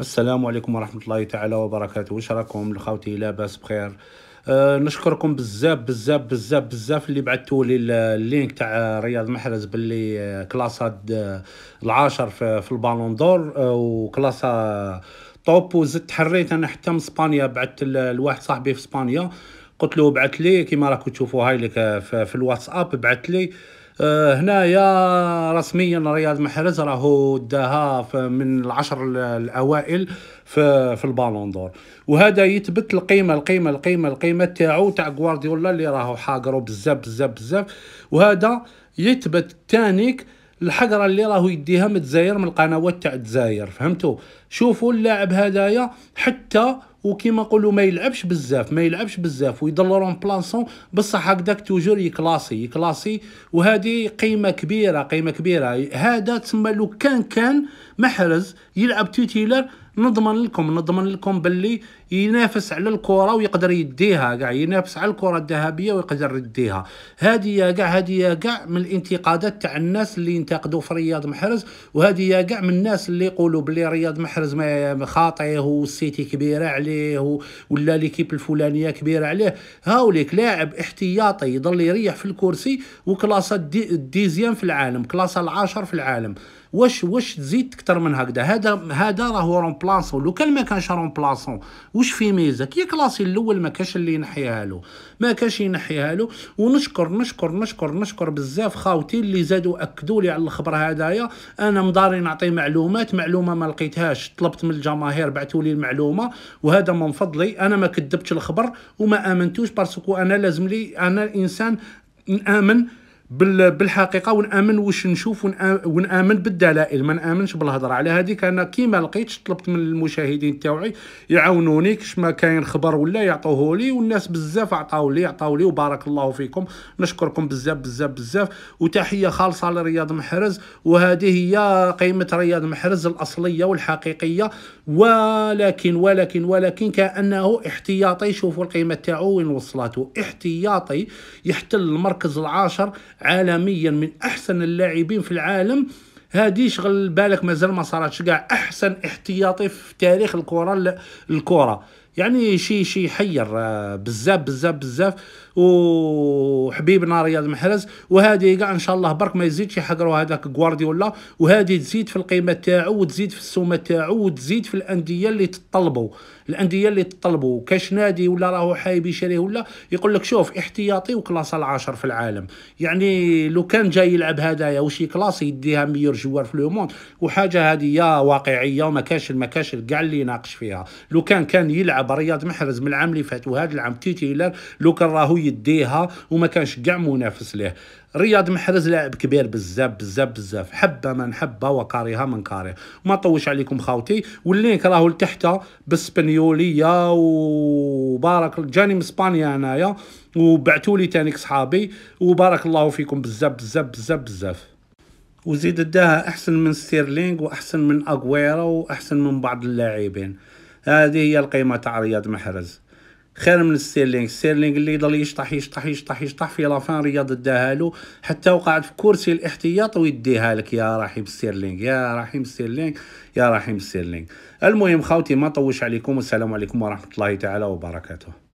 السلام عليكم ورحمه الله تعالى وبركاته واش راكم لخوتي لاباس بخير أه نشكركم بزاف بزاف بزاف بزاف اللي بعثتوا لي اللينك تاع رياض محرز باللي أه، كلاسات العاشر في, في البالون دور أه، وكلاسه طوب وزدت تحريت انا حتى من اسبانيا بعثت لواحد صاحبي في اسبانيا قلت له بعث لي كيما راكم تشوفوا هاي لك أه، في الواتساب بعث لي آه، هنايا رسميا رياض محرز راهو داها من العشر الاوائل في في البالون دور وهذا يثبت القيمه القيمه القيمه القيمه تاعو تاع غوارديولا اللي راهو حاقرو بزاف بزاف بزاف وهذا يثبت تانيك الحقره اللي راهو يديها متزاير من القنوات تاع الجزائر فهمتوا شوفوا اللاعب هذايا حتى وكيما نقولوا ما يلعبش بزاف ما يلعبش بزاف رون بلانسون بصح هكذاك توجور يكلاسي يكلاسي وهذه قيمه كبيره قيمه كبيره هذا تسمى لو كان كان محرز يلعب توتيلر نضمن لكم نضمن لكم باللي ينافس على الكره ويقدر يديها كاع ينافس على الكره الذهبيه ويقدر يديها هذه كاع هذه كاع من الانتقادات تاع الناس اللي ينتقدوا في رياض محرز وهذه كاع من الناس اللي يقولوا بلي رياض محرز ما خاطئه والسيتي كبيره عليه ولا ليكيب الفلانيه كبيره عليه هاوليك لاعب احتياطي يضل يريح في الكرسي وكلاسه دي في العالم كلاسه العاشر في العالم واش واش تزيد تكثر من هكذا هذا هذا راهو رومبلاسون لو كان ما كانش رومبلاسون واش في ميزه كي كلاسي الاول ما كانش اللي ينحيها له ما كانش ينحيها له ونشكر نشكر نشكر نشكر بزاف خاوتي اللي زادوا اكدوا لي على الخبر هذايا انا مداري نعطي معلومات معلومه ما لقيتهاش طلبت من الجماهير بعثوا لي المعلومه وهذا من فضلي انا ما كذبتش الخبر وما امنتوش باسكو انا لازم لي انا انسان نامن بالحقيقه ونامن واش نشوف ونامن بالدلائل ما نامنش بالهضره على هذيك انا كيما لقيتش طلبت من المشاهدين تاوعي يعاونوني كش ما كاين خبر ولا يعطوه لي والناس بزاف عطاو لي عطاو لي وبارك الله فيكم نشكركم بزاف بزاف بزاف وتحيه خالصه لرياض محرز وهذه هي قيمه رياض محرز الاصليه والحقيقيه ولكن ولكن ولكن كانه احتياطي شوفوا القيمه تاعو وين وصلته احتياطي يحتل المركز العاشر عالميا من احسن اللاعبين في العالم هادي شغل بالك مازال ما صارتش كاع احسن احتياطي في تاريخ الكره الكره يعني شي شي يحير آه، بزاف بزاف بزاف وحبيبنا رياض محرز وهذه كاع ان شاء الله برك ما يزيدش يحقروا هذاك غوارديولا وهذه تزيد في القيمه تاعو وتزيد في السومه تاعو وتزيد في الانديه اللي تطلبوا الانديه اللي تطلبوا كاش نادي ولا راهو حايب يشريه ولا يقول لك شوف احتياطي وكلاس العاشر في العالم يعني لو كان جاي يلعب هدايا وشي كلاس يديها ميور جوار في لوموند وحاجه هذه واقعيه وما كاش ما كاش كاع اللي يناقش فيها لو كان كان يلعب لعب رياض محرز من العام اللي فات وهذا العام تيتيلر لو كان راهو يديها وما كانش كاع منافس ليه رياض محرز لاعب كبير بزاف بزاف بزاف حب من حب وكارهه من كاره ما طوش عليكم خاوتي واللينك راهو لتحت بالسبنيوليه وبارك جاني من اسبانيا انايا وبعثوا لي تانيك صحابي وبارك الله فيكم بزاف بزاف بزاف بزاف وزيد اداها احسن من ستيرلينغ واحسن من اغويرا واحسن من بعض اللاعبين هذه هي القيمة تاع رياض محرز خير من ستيرلينغ ستيرلينغ اللي يضل يشطح يشطح يشطح يشطح في لافان رياض اداها له حتى وقعت في كرسي الاحتياط ويديها لك يا رحيم ستيرلينغ يا رحيم ستيرلينغ يا رحيم ستيرلينغ المهم خاوتي ما طوش عليكم والسلام عليكم ورحمة الله تعالى وبركاته